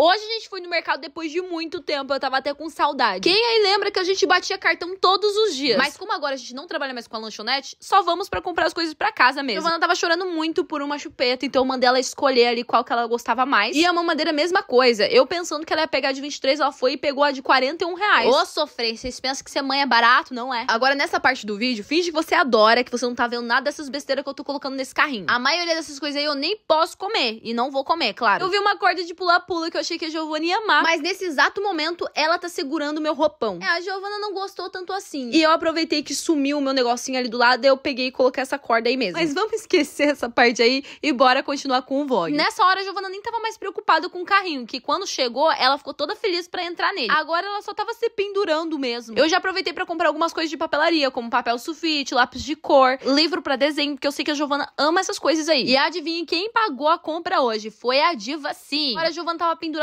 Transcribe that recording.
Hoje a gente foi no mercado depois de muito tempo, eu tava até com saudade. Quem aí lembra que a gente batia cartão todos os dias? Mas como agora a gente não trabalha mais com a lanchonete, só vamos para comprar as coisas para casa mesmo. Giovana tava chorando muito por uma chupeta, então eu mandei ela escolher ali qual que ela gostava mais. E a mamadeira, mesma coisa. Eu pensando que ela ia pegar de 23, ela foi e pegou a de 41 reais. Ô, sofrer, vocês pensam que ser mãe é barato? Não é. Agora, nessa parte do vídeo, finge que você adora, que você não tá vendo nada dessas besteiras que eu tô colocando nesse carrinho. A maioria dessas coisas aí eu nem posso comer. E não vou comer, claro. Eu vi uma corda de pula-pula que eu achei que a Giovana ia amar. Mas nesse exato momento, ela tá segurando meu roupão. É, a Giovana não gostou tanto assim. E eu aproveitei que sumiu o meu negocinho ali do lado, eu peguei e coloquei essa corda aí mesmo. Mas vamos esquecer essa parte aí e bora continuar com o vlog. Nessa hora, a Giovana nem tava mais preocupada com o carrinho, que quando chegou, ela ficou toda feliz para entrar nele. Agora ela só tava se pendurando mesmo. Eu já aproveitei para comprar algumas coisas de papelaria, como papel sulfite, lápis de cor, livro para desenho, porque eu sei que a Giovana ama essas coisas aí. E adivinha quem pagou a compra hoje? Foi a diva sim. Agora a Giovana tava pendurando